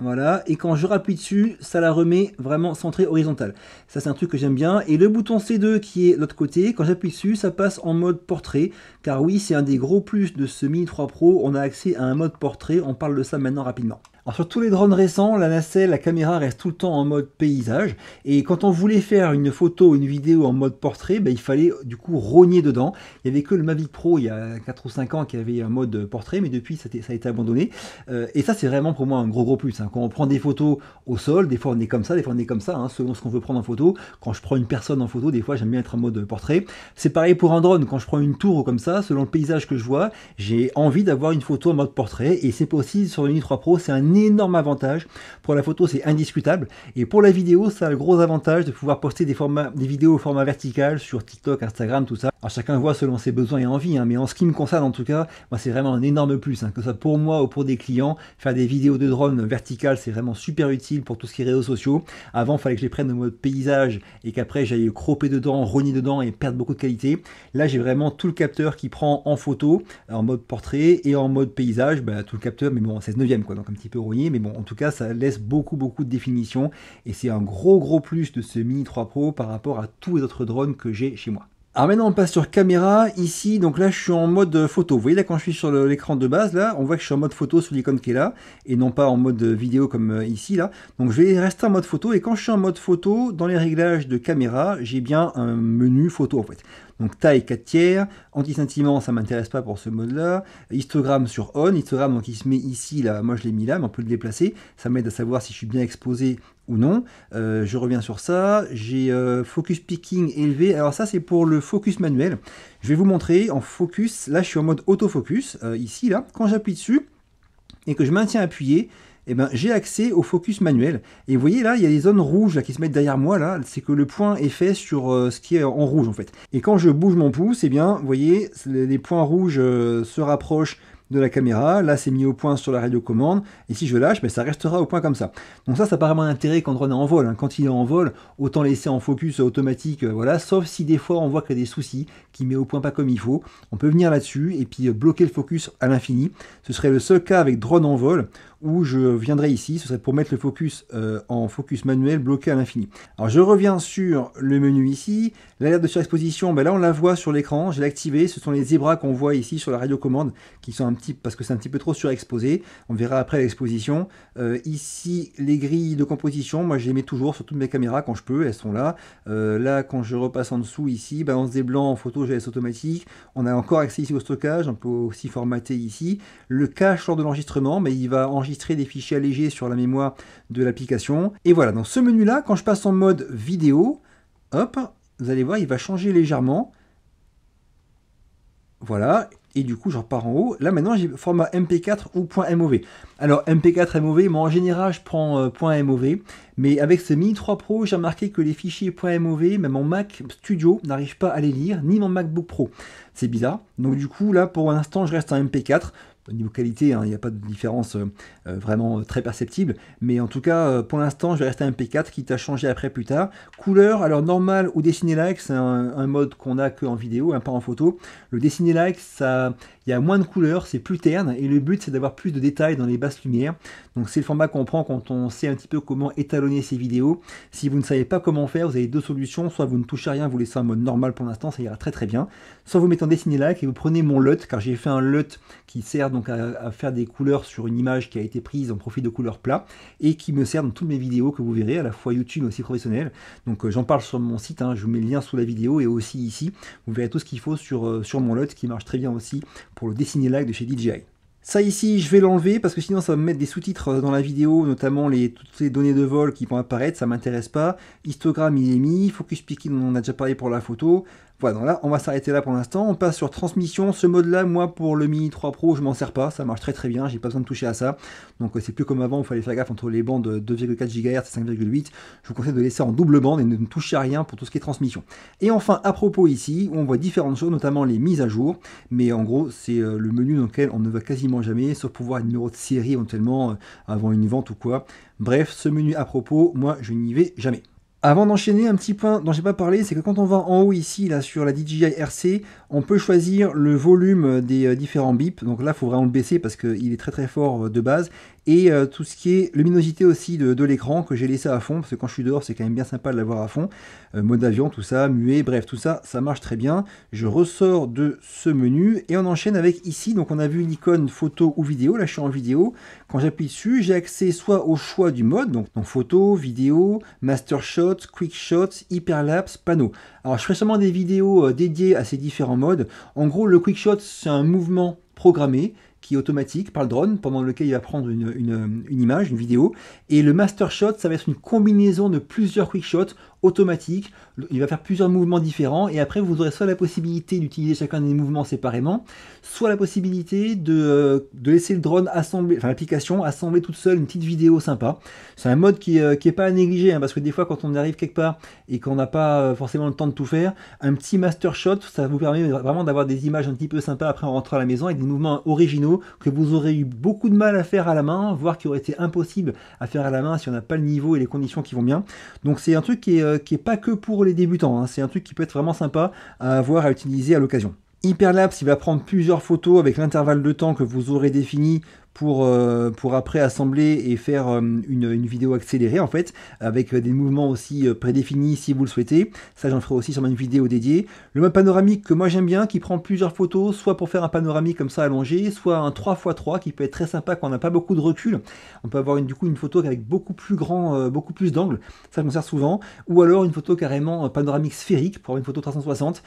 voilà, et quand je rappuie dessus, ça la remet vraiment centrée horizontale. Ça c'est un truc que j'aime bien. Et le bouton C2 qui est l'autre côté, quand j'appuie dessus, ça passe en mode portrait. Car oui, c'est un des gros plus de ce Mini 3 Pro, on a accès à un mode portrait, on parle de ça maintenant rapidement sur tous les drones récents, la nacelle, la caméra reste tout le temps en mode paysage. Et quand on voulait faire une photo, une vidéo en mode portrait, bah, il fallait du coup rogner dedans. Il n'y avait que le Mavic Pro il y a 4 ou 5 ans qui avait un mode portrait, mais depuis ça, a été abandonné. Euh, et ça c'est vraiment pour moi un gros gros plus. Hein. Quand on prend des photos au sol, des fois on est comme ça, des fois on est comme ça, hein, selon ce qu'on veut prendre en photo. Quand je prends une personne en photo, des fois j'aime bien être en mode portrait. C'est pareil pour un drone, quand je prends une tour comme ça, selon le paysage que je vois, j'ai envie d'avoir une photo en mode portrait. Et c'est possible sur le 3 Pro, c'est un énorme avantage. Pour la photo, c'est indiscutable. Et pour la vidéo, ça a le gros avantage de pouvoir poster des, formats, des vidéos au format vertical sur TikTok, Instagram, tout ça. Alors chacun voit selon ses besoins et envies, hein. mais en ce qui me concerne en tout cas, moi c'est vraiment un énorme plus, hein. que ça soit pour moi ou pour des clients. Faire des vidéos de drone verticales, c'est vraiment super utile pour tout ce qui est réseaux sociaux. Avant, il fallait que je les prenne au mode paysage et qu'après j'aille cropper dedans, rogner dedans et perdre beaucoup de qualité. Là, j'ai vraiment tout le capteur qui prend en photo, en mode portrait et en mode paysage, bah, tout le capteur, mais bon, c'est 9 e quoi, donc un petit peu mais bon, en tout cas, ça laisse beaucoup, beaucoup de définition, et c'est un gros, gros plus de ce Mini 3 Pro par rapport à tous les autres drones que j'ai chez moi. Alors ah, maintenant on passe sur caméra, ici, donc là je suis en mode photo. Vous voyez là quand je suis sur l'écran de base, là, on voit que je suis en mode photo sur l'icône qui est là, et non pas en mode vidéo comme euh, ici, là. Donc je vais rester en mode photo, et quand je suis en mode photo, dans les réglages de caméra, j'ai bien un menu photo en fait. Donc taille 4 tiers, anti-sentiment ça m'intéresse pas pour ce mode là, histogramme sur on, histogramme donc il se met ici là, moi je l'ai mis là mais on peut le déplacer, ça m'aide à savoir si je suis bien exposé ou non. Euh, je reviens sur ça. J'ai euh, focus picking élevé. Alors ça, c'est pour le focus manuel. Je vais vous montrer en focus. Là, je suis en mode autofocus. Euh, ici, là, quand j'appuie dessus et que je maintiens appuyé, et eh ben, j'ai accès au focus manuel. Et vous voyez là, il y a des zones rouges là, qui se mettent derrière moi. là. C'est que le point est fait sur ce qui est en rouge en fait. Et quand je bouge mon pouce, eh bien, vous voyez, les points rouges se rapprochent de la caméra. Là, c'est mis au point sur la radiocommande. Et si je lâche, mais ben, ça restera au point comme ça. Donc ça, ça n'a pas vraiment intérêt quand drone est en vol. Hein. Quand il est en vol, autant laisser en focus automatique, euh, voilà. Sauf si des fois, on voit qu'il y a des soucis, qui met au point pas comme il faut. On peut venir là-dessus et puis euh, bloquer le focus à l'infini. Ce serait le seul cas avec drone en vol je viendrai ici, ce serait pour mettre le focus euh, en focus manuel bloqué à l'infini. Alors je reviens sur le menu ici, l'alerte de surexposition, ben là on la voit sur l'écran, je l'ai ce sont les zébras qu'on voit ici sur la radiocommande qui sont un petit, parce que c'est un petit peu trop surexposé, on verra après l'exposition. Euh, ici les grilles de composition, moi je les mets toujours sur toutes mes caméras quand je peux, elles sont là. Euh, là quand je repasse en dessous ici, balance des blancs en photo, gs automatique, on a encore accès ici au stockage, on peut aussi formater ici. Le cache lors de l'enregistrement, mais ben, il va enregistrer des fichiers allégés sur la mémoire de l'application. Et voilà, dans ce menu-là, quand je passe en mode vidéo, hop, vous allez voir, il va changer légèrement. Voilà, et du coup je repars en haut. Là maintenant j'ai format MP4 ou .mov. Alors MP4 MOV, moi en général je prends euh, .mov, mais avec ce Mini 3 Pro j'ai remarqué que les fichiers .mov, même en Mac Studio, n'arrive pas à les lire, ni mon MacBook Pro. C'est bizarre. Donc du coup là pour l'instant je reste en MP4 niveau qualité, hein, il n'y a pas de différence euh, euh, vraiment euh, très perceptible. Mais en tout cas, pour l'instant, je vais rester un P4, qui t'a changé après plus tard. Couleur, alors normal ou dessiner like, c'est un, mode qu'on a que en vidéo, hein, pas en photo. Le dessiner like, ça il y a moins de couleurs, c'est plus terne, et le but c'est d'avoir plus de détails dans les basses lumières. Donc c'est le format qu'on prend quand on sait un petit peu comment étalonner ses vidéos. Si vous ne savez pas comment faire, vous avez deux solutions, soit vous ne touchez rien, vous laissez en mode normal pour l'instant, ça ira très très bien, soit vous mettez en dessiné like et vous prenez mon LUT, car j'ai fait un LUT qui sert donc à, faire des couleurs sur une image qui a été prise en profit de couleurs plat, et qui me sert dans toutes mes vidéos que vous verrez, à la fois YouTube mais aussi professionnelle. Donc euh, j'en parle sur mon site, hein. je vous mets le lien sous la vidéo et aussi ici, vous verrez tout ce qu'il faut sur, euh, sur mon LUT qui marche très bien aussi pour le dessiner lag de chez DJI. Ça ici, je vais l'enlever parce que sinon ça va me mettre des sous-titres euh, dans la vidéo, notamment les, toutes les données de vol qui vont apparaître, ça m'intéresse pas. Histogramme il est mis, focus picking on en a déjà parlé pour la photo. Voilà, là, on va s'arrêter là pour l'instant. On passe sur transmission. Ce mode-là, moi, pour le Mini 3 Pro, je m'en sers pas. Ça marche très très bien. J'ai pas besoin de toucher à ça. Donc, euh, c'est plus comme avant il fallait faire gaffe entre les bandes 2,4 GHz et 5,8. Je vous conseille de laisser en double bande et de ne toucher à rien pour tout ce qui est transmission. Et enfin, à propos ici, on voit différentes choses, notamment les mises à jour. Mais en gros, c'est euh, le menu dans lequel on ne va quasiment jamais, sauf pour voir un numéro de série éventuellement euh, avant une vente ou quoi. Bref, ce menu à propos, moi, je n'y vais jamais. Avant d'enchaîner, un petit point dont j'ai pas parlé, c'est que quand on va en haut ici, là sur la DJI RC, on peut choisir le volume des euh, différents bips. Donc là, il faut vraiment le baisser parce qu'il est très très fort euh, de base et euh, tout ce qui est luminosité aussi de, l'écran que j'ai laissé à fond, parce que quand je suis dehors, c'est quand même bien sympa de l'avoir à fond. Euh, mode avion, tout ça, muet, bref, tout ça, ça marche très bien. Je ressors de ce menu et on enchaîne avec ici, donc on a vu une icône photo ou vidéo, là je suis en vidéo. Quand j'appuie dessus, j'ai accès soit au choix du mode, donc, donc photo, vidéo, master shot, quick shot, hyperlapse, panneau. Alors je ferai seulement des vidéos euh, dédiées à ces différents modes. En gros, le quick shot, c'est un mouvement programmé qui automatique par le drone, pendant lequel il va prendre une, une image, une vidéo. Et le master shot, ça va être une combinaison de plusieurs quick shots automatique. Il va faire plusieurs mouvements différents et après vous aurez soit la possibilité d'utiliser chacun des mouvements séparément, soit la possibilité de, euh, laisser le drone assembler, enfin l'application assembler toute seule une petite vidéo sympa. C'est un mode qui n'est euh, est pas à négliger hein, parce que des fois quand on arrive quelque part et qu'on n'a pas euh, forcément le temps de tout faire, un petit master shot ça vous permet vraiment d'avoir des images un petit peu sympas après en rentrant à la maison avec des mouvements originaux que vous aurez eu beaucoup de mal à faire à la main, voire qui aurait été impossible à faire à la main si on n'a pas le niveau et les conditions qui vont bien. Donc c'est un truc qui est euh, qui est pas que pour les débutants. Hein. C'est un truc qui peut être vraiment sympa à avoir à utiliser à l'occasion. Hyperlapse, il va prendre plusieurs photos avec l'intervalle de temps que vous aurez défini pour, euh, pour après assembler et faire euh, une, vidéo accélérée en fait, avec euh, des mouvements aussi prédéfinis si vous le souhaitez. Ça j'en ferai aussi sur une vidéo dédiée. Le mode panoramique que moi j'aime bien, qui prend plusieurs photos, soit pour faire un panoramique comme ça allongé, soit un 3x3 qui peut être très sympa quand on n'a pas beaucoup de recul. On peut avoir une, du coup une photo avec beaucoup plus grand, beaucoup plus d'angle, ça je m'en sers souvent. Ou alors une photo carrément panoramique sphérique pour avoir une photo 360.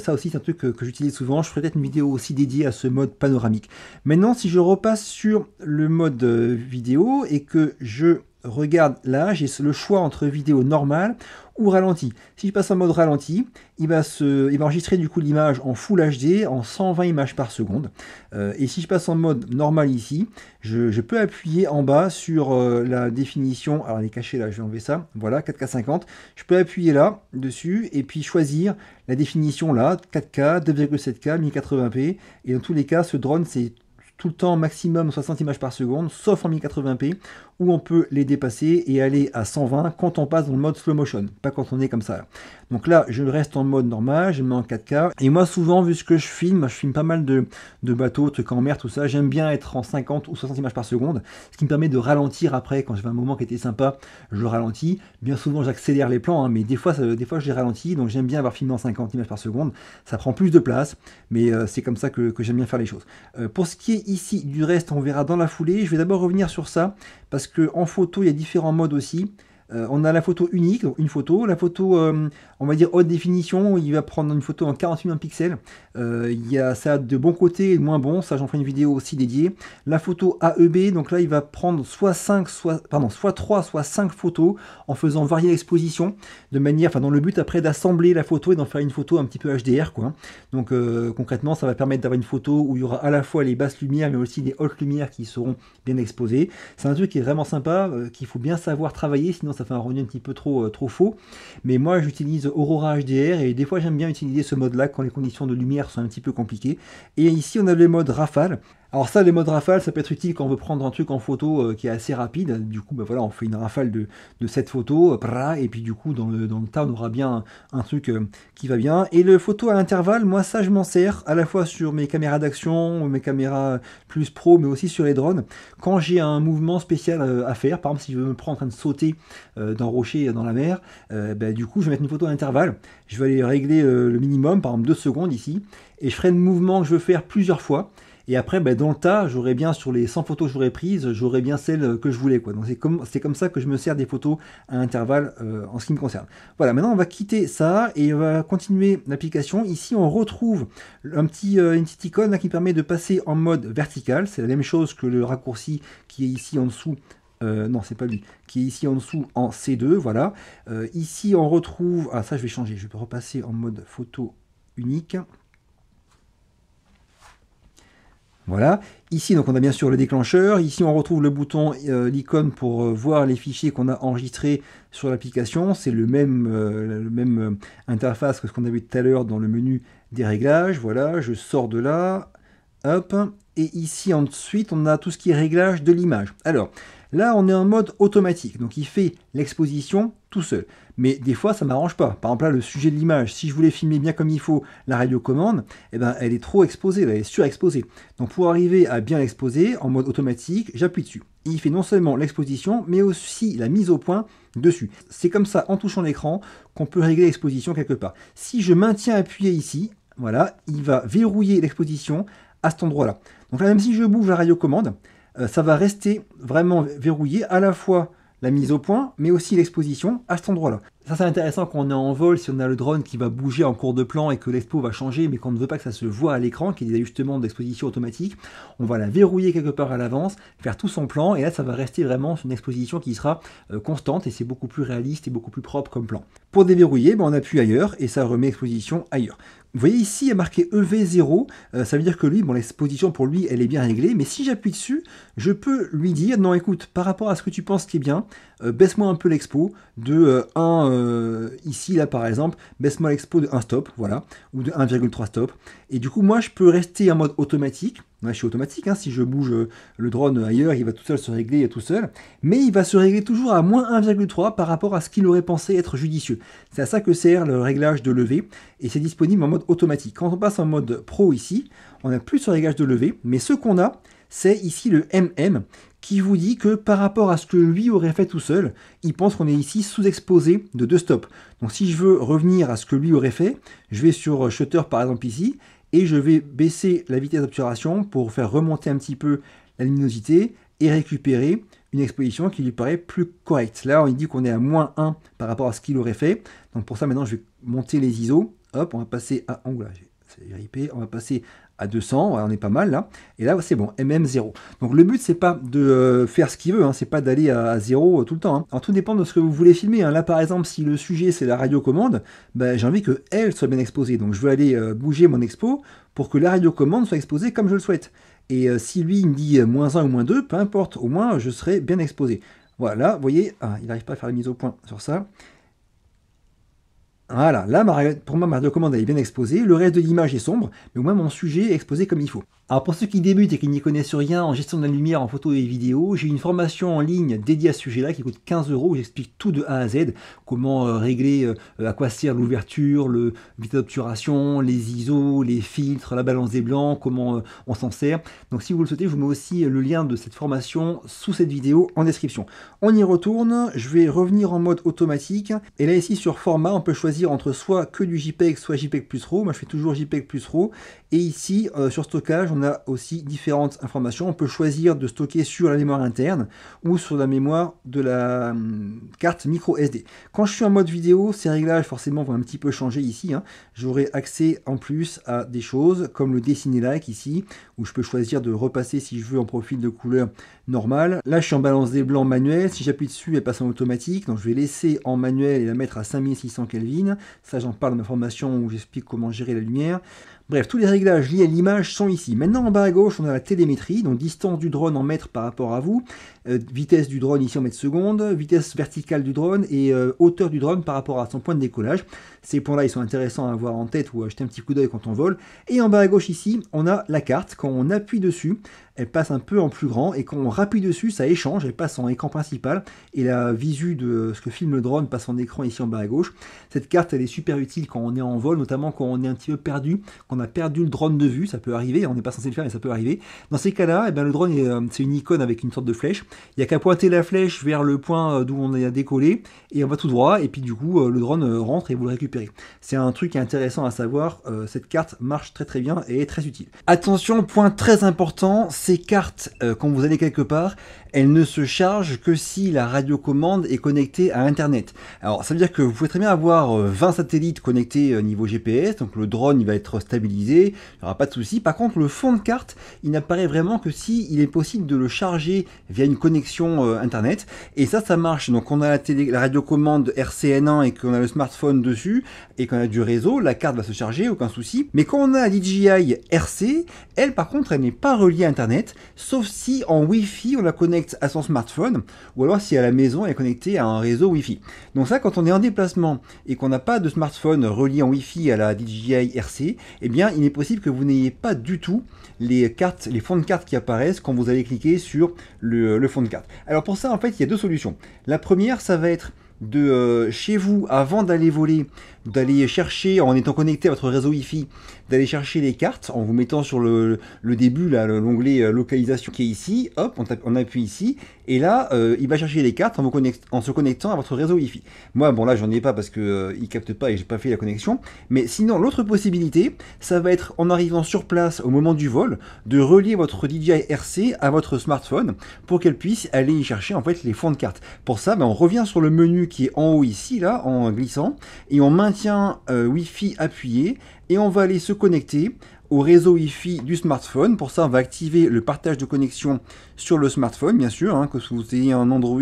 ça aussi c'est un truc que, que j'utilise souvent. Je ferai peut-être une vidéo aussi dédiée à ce mode panoramique. Maintenant si je repasse sur le mode euh, vidéo et que je regarde là, j'ai le choix entre vidéo normale ou ralenti. Si je passe en mode ralenti, il va, se, il va enregistrer du coup l'image en Full HD en 120 images par seconde. Euh, et si je passe en mode normal ici, je, peux appuyer en bas sur euh, la définition. Alors elle est cachée là, je vais enlever ça. Voilà, 4K50. Je peux appuyer là dessus et puis choisir la définition là, 4K, 2,7K, 1080p. Et dans tous les cas, ce drone c'est tout le temps maximum 60 images par seconde, sauf en 1080p, on peut les dépasser et aller à 120 quand on passe dans le mode slow motion, pas quand on est comme ça. Donc là, je reste en mode normal, je mets en 4K. Et moi, souvent, vu ce que je filme, je filme pas mal de, bateaux, trucs en mer, tout ça, j'aime bien être en 50 ou 60 images par seconde, ce qui me permet de ralentir après. Quand j'ai un moment qui était sympa, je ralentis. Bien souvent, j'accélère les plans, hein, mais des fois, des fois, je les ralentis. Donc j'aime bien avoir filmé en 50 images par seconde. Ça prend plus de place, mais euh, c'est comme ça que, j'aime bien faire les choses. Euh, pour ce qui est ici du reste, on verra dans la foulée. Je vais d'abord revenir sur ça, parce que parce qu'en photo, il y a différents modes aussi. Euh, on a la photo unique, donc une photo. La photo, euh, on va dire haute définition, il va prendre une photo en 48 pixels. Euh, il y a ça de bon côté et de moins bon, ça j'en ferai une vidéo aussi dédiée. La photo AEB, donc là il va prendre soit soit, soit 3, soit 5 photos en faisant varier l'exposition, de manière, enfin dans le but après d'assembler la photo et d'en faire une photo un petit peu HDR quoi. Donc concrètement ça va permettre d'avoir une photo où il y aura à la fois les basses lumières mais aussi les hautes lumières qui seront bien exposées. C'est un truc qui est vraiment sympa, qu'il faut bien savoir travailler, sinon ça ça fait un rendu un petit peu trop, euh, trop faux. Mais moi, j'utilise Aurora HDR et des fois, j'aime bien utiliser ce mode-là quand les conditions de lumière sont un petit peu compliquées. Et ici, on a le mode rafale. Alors ça, les modes rafales ça peut être utile quand on veut prendre un truc en photo euh, qui est assez rapide. Du coup, ben voilà, on fait une rafale de, cette photo, et puis du coup, dans le, tas, on aura bien un, truc euh, qui va bien. Et le photo à intervalle, moi ça, je m'en sers à la fois sur mes caméras d'action, mes caméras plus pro, mais aussi sur les drones. Quand j'ai un mouvement spécial euh, à faire, par exemple, si je me prends en train de sauter d'un rocher dans la mer, ben, du coup, je vais mettre une photo à intervalle. Je vais aller régler le minimum, par exemple 2 secondes ici, et je ferai le mouvement que je veux faire plusieurs fois. Et après, ben, dans le tas, j'aurais bien sur les 100 photos que j'aurais prises, j'aurais bien celles que je voulais. Quoi. Donc c'est comme, comme ça que je me sers des photos à intervalles euh, en ce qui me concerne. Voilà, maintenant on va quitter ça et on va continuer l'application. Ici, on retrouve un petit, euh, une petite icône qui permet de passer en mode vertical. C'est la même chose que le raccourci qui est ici en dessous euh, non, c'est pas lui, qui est ici en dessous en C2, voilà. ici, on retrouve, ah ça je vais changer, je vais repasser en mode photo unique. Voilà. Ici, donc, on a bien sûr le déclencheur. Ici, on retrouve le bouton, euh, l'icône pour euh, voir les fichiers qu'on a enregistrés sur l'application. C'est le même, euh, même interface que ce qu'on avait tout à l'heure dans le menu des réglages. Voilà, je sors de là. Hop. Et ici, ensuite, on a tout ce qui est réglage de l'image. Alors, là, on est en mode automatique. Donc, il fait l'exposition tout seul mais des fois ça m'arrange pas. Par exemple là, le sujet de l'image, si je voulais filmer bien comme il faut la radio-commande, eh ben, elle est trop exposée, elle est surexposée. Donc pour arriver à bien l'exposer, en mode automatique, j'appuie dessus. il fait non seulement l'exposition, mais aussi la mise au point dessus. C'est comme ça, en touchant l'écran, qu'on peut régler l'exposition quelque part. Si je maintiens appuyé ici, voilà, il va verrouiller l'exposition à cet endroit-là. Donc là, même si je bouge la radio commande, euh, ça va rester vraiment verrouillé à la fois la mise au point, mais aussi l'exposition à cet endroit-là. Ça c'est intéressant quand on est en vol, si on a le drone qui va bouger en cours de plan et que l'expo va changer, mais qu'on ne veut pas que ça se voit à l'écran, qu'il y des ajustements d'exposition automatique, on va la verrouiller quelque part à l'avance, faire tout son plan, et là ça va rester vraiment une exposition qui sera euh, constante, et c'est beaucoup plus réaliste et beaucoup plus propre comme plan. Pour déverrouiller, ben, on appuie ailleurs, et ça remet l'exposition ailleurs. Vous voyez ici, il y a marqué EV0, euh, ça veut dire que lui, bon, l'exposition pour lui, elle est bien réglée, mais si j'appuie dessus, je peux lui dire, non écoute, par rapport à ce que tu penses qui est bien, euh, baisse-moi un peu l'expo de 1, euh, ici là par exemple, baisse-moi l'expo de 1 stop, voilà, ou de 1,3 stop, et du coup moi je peux rester en mode automatique, je suis automatique, hein. si je bouge euh, le drone ailleurs, il va tout seul se régler tout seul, mais il va se régler toujours à moins 1,3 par rapport à ce qu'il aurait pensé être judicieux. C'est à ça que sert le réglage de levée, et c'est disponible en mode automatique. Quand on passe en mode pro ici, on n'a plus ce réglage de levée, mais ce qu'on a, c'est ici le MM, qui vous dit que par rapport à ce que lui aurait fait tout seul, il pense qu'on est ici sous-exposé de deux stops. Donc si je veux revenir à ce que lui aurait fait, je vais sur euh, Shutter par exemple ici, et je vais baisser la vitesse d'obturation pour faire remonter un petit peu la luminosité et récupérer une exposition qui lui paraît plus correcte. Là, on dit qu'on est à moins 1 par rapport à ce qu'il aurait fait. Donc pour ça, maintenant, je vais monter les ISO. Hop, on va passer à grippé. On va passer à 200, on est pas mal là, et là c'est bon, MM 0. Donc le but c'est pas de euh, faire ce qu'il veut, hein. c'est pas d'aller à, 0 euh, tout le temps. Hein. tout dépend de ce que vous voulez filmer, hein. là par exemple si le sujet c'est la radiocommande, commande ben, j'ai envie que elle soit bien exposée, donc je veux aller euh, bouger mon expo pour que la radiocommande soit exposée comme je le souhaite. Et si lui il me dit moins 1 ou moins 2, peu importe, au moins je serai bien exposé. Voilà, vous voyez, ah, il n'arrive pas à faire la mise au point sur ça. Voilà, là, pour moi, ma recommande est bien exposée, le reste de l'image est sombre, mais au moins mon sujet est exposé comme il faut. Alors pour ceux qui débutent et qui n'y connaissent rien en gestion de la lumière en photo et vidéo, j'ai une formation en ligne dédiée à ce sujet-là qui coûte 15 euros où j'explique tout de A à Z, comment euh, régler euh, à quoi sert l'ouverture, le vitesse d'obturation, les ISO, les filtres, la balance des blancs, comment euh, on s'en sert. Donc si vous le souhaitez, je vous mets aussi le lien de cette formation sous cette vidéo en description. On y retourne, je vais revenir en mode automatique et là ici sur format, on peut choisir entre soit que du JPEG, soit JPEG plus RAW, moi je fais toujours JPEG plus RAW et ici sur stockage, on on a aussi différentes informations. On peut choisir de stocker sur la mémoire interne ou sur la mémoire de la hum, carte micro SD. Quand je suis en mode vidéo, ces réglages forcément vont un petit peu changer ici. Hein. J'aurai accès en plus à des choses comme le dessiner like ici, où je peux choisir de repasser si je veux en profil de couleur normal. Là, je suis en balance des blancs manuel. Si j'appuie dessus, elle passe en automatique. Donc, je vais laisser en manuel et la mettre à 5600 Kelvin. Ça, j'en parle dans ma formation où j'explique comment gérer la lumière. Bref, tous les réglages liés à l'image sont ici. Maintenant, en bas à gauche, on a la télémétrie, donc distance du drone en mètres par rapport à vous, euh, vitesse du drone ici en mètres seconde, vitesse verticale du drone et euh, hauteur du drone par rapport à son point de décollage. Ces points-là, ils sont intéressants à avoir en tête ou à jeter un petit coup d'œil quand on vole. Et en bas à gauche ici, on a la carte. Quand on appuie dessus, elle passe un peu en plus grand et quand on rappuie dessus, ça échange, elle passe en écran principal et la visu de ce que filme le drone passe en écran ici en bas à gauche. Cette carte, elle est super utile quand on est en vol, notamment quand on est un petit peu perdu, qu'on a perdu le drone de vue, ça peut arriver, on n'est pas censé le faire mais ça peut arriver. Dans ces cas-là, eh ben, le drone, euh, c'est une icône avec une sorte de flèche. Il n'y a qu'à pointer la flèche vers le point euh, d'où on a décollé et on va tout droit et puis du coup, euh, le drone rentre et vous le récupérez c'est un truc intéressant à savoir, euh, cette carte marche très très bien et est très utile. Attention, point très important, ces cartes, euh, quand vous allez quelque part, elle ne se charge que si la radiocommande est connectée à Internet. Alors ça veut dire que vous pouvez très bien avoir 20 euh, satellites connectés euh, niveau GPS, donc le drone il va être stabilisé, il n'y aura pas de souci. Par contre le fond de carte, il n'apparaît vraiment que si il est possible de le charger via une connexion euh, Internet. Et ça, ça marche. Donc on a la, télé, la radiocommande RCN1 et qu'on a le smartphone dessus et qu'on a du réseau, la carte va se charger, aucun souci. Mais quand on a la DJI RC, elle par contre, elle n'est pas reliée à Internet, sauf si en Wi-Fi on la connecte à son smartphone, ou alors si à la maison elle est connectée à un réseau wifi Donc ça, quand on est en déplacement et qu'on n'a pas de smartphone relié en wi à la DJI RC, eh bien il est possible que vous n'ayez pas du tout les cartes, les fonds de cartes qui apparaissent quand vous allez cliquer sur le, fond de carte. Alors pour ça, en fait, il y a deux solutions. La première, ça va être de euh, chez vous, avant d'aller voler, d'aller chercher, en étant connecté à votre réseau Wi-Fi, d'aller chercher les cartes en vous mettant sur le, début, là, l'onglet euh, localisation qui est ici. Hop, on, appuie ici. Et là, euh, il va chercher les cartes en, se connectant à votre réseau Wi-Fi. Moi, bon, là, j'en ai pas parce que euh, il capte pas et j'ai pas fait la connexion. Mais sinon, l'autre possibilité, ça va être en arrivant sur place au moment du vol, de relier votre DJI RC à votre smartphone pour qu'elle puisse aller y chercher en fait les fonds de cartes. Pour ça, ben, on revient sur le menu qui est en haut ici, là, en glissant, et on maintient Maintien wifi euh, Wi-Fi appuyé et on va aller se connecter au réseau Wi-Fi du smartphone. Pour ça, on va activer le partage de connexion sur le smartphone, bien sûr, hein, que vous ayez un Android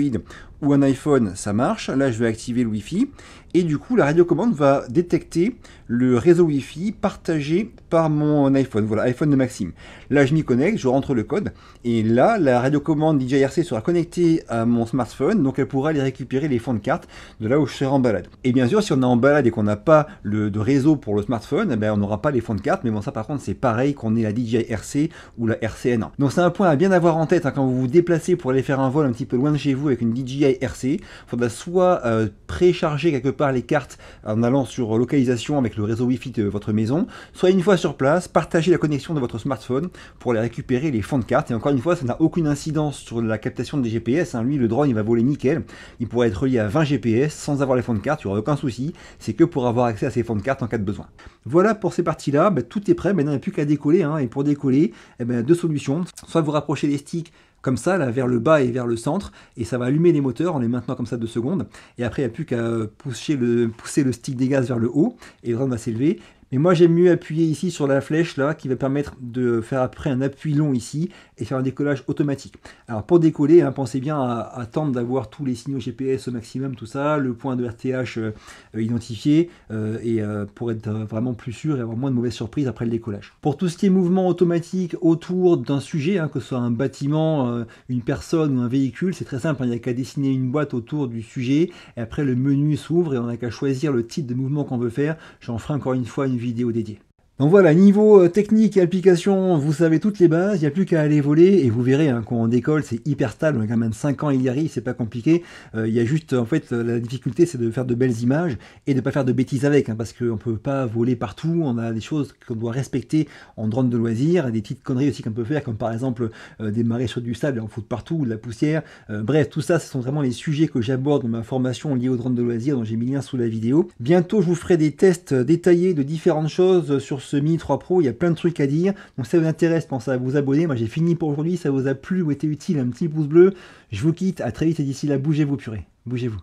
ou un iPhone, ça marche. Là, je vais activer le Wi-Fi. Et du coup, la radiocommande va détecter le réseau Wi-Fi partagé par mon iPhone. Voilà, iPhone de Maxime. Là, je m'y connecte, je rentre le code. Et là, la radiocommande DJRC sera connectée à mon smartphone. Donc, elle pourra aller récupérer les fonds de carte de là où je serai en balade. Et bien sûr, si on est en balade et qu'on n'a pas de réseau pour le smartphone, eh ben, on n'aura pas les fonds de carte. Mais bon, ça, par contre, c'est pareil qu'on ait la RC ou la RCN. Donc, c'est un point à bien avoir en tête hein, quand vous vous déplacez pour aller faire un vol un petit peu loin de chez vous avec une DJI RC, Il faudra soit euh, précharger quelque part les cartes en allant sur localisation avec le réseau Wi-Fi de votre maison, soit une fois sur place, partager la connexion de votre smartphone pour les récupérer les fonds de cartes. Et encore une fois, ça n'a aucune incidence sur la captation des GPS. Hein. Lui, le drone, il va voler nickel. Il pourrait être relié à 20 GPS sans avoir les fonds de cartes, il n'y aura aucun souci. C'est que pour avoir accès à ces fonds de cartes en cas de besoin. Voilà pour ces parties-là, bah, tout est prêt, maintenant il n'y a plus qu'à décoller. Hein. Et pour décoller, y eh a ben, deux solutions. Soit vous rapprochez les sticks comme ça, là, vers le bas et vers le centre, et ça va allumer les moteurs en les maintenant comme ça deux secondes. Et après, il n'y a plus qu'à pousser le, pousser le stick des gaz vers le haut, et le drone va s'élever. Mais moi j'aime mieux appuyer ici sur la flèche là qui va permettre de faire après un appui long ici et faire un décollage automatique. Alors pour décoller, hein, pensez bien à attendre d'avoir tous les signaux GPS au maximum, tout ça, le point de RTH euh, euh, identifié euh, et pour être vraiment plus sûr et avoir moins de mauvaises surprises après le décollage. Pour tout ce qui est mouvement automatique autour d'un sujet, hein, que ce soit un bâtiment, une personne ou un véhicule, c'est très simple, hein, il n'y a qu'à dessiner une boîte autour du sujet et après le menu s'ouvre et on n'a qu'à choisir le type de mouvement qu'on veut faire. J'en ferai encore une fois une vidéo dédiée. Donc voilà, niveau euh, technique et application, vous savez toutes les bases, il n'y a plus qu'à aller voler, et vous verrez, hein, quand on décolle, c'est hyper stable, on a quand même 5 ans, il y arrive, c'est pas compliqué, euh, il y a juste, en fait, la difficulté, c'est de faire de belles images, et de ne pas faire de bêtises avec, hein, parce qu'on peut pas voler partout, on a des choses qu'on doit respecter en drone de loisir des petites conneries aussi qu'on peut faire, comme par exemple euh, des démarrer sur du sable et en foutre partout, de la poussière, bref, tout ça, ce sont vraiment les sujets que j'aborde dans ma formation liée au drone de loisirs, dont j'ai mis lien sous la vidéo. Bientôt, je vous ferai des tests détaillés de différentes choses sur ce Semi, 3 Pro, il y a plein de trucs à dire. Donc si ça vous intéresse, pensez à vous abonner. Moi j'ai fini pour aujourd'hui, ça vous a plu ou été utile, un petit pouce bleu. Je vous quitte, à très vite et d'ici là, bougez-vous purée, bougez-vous.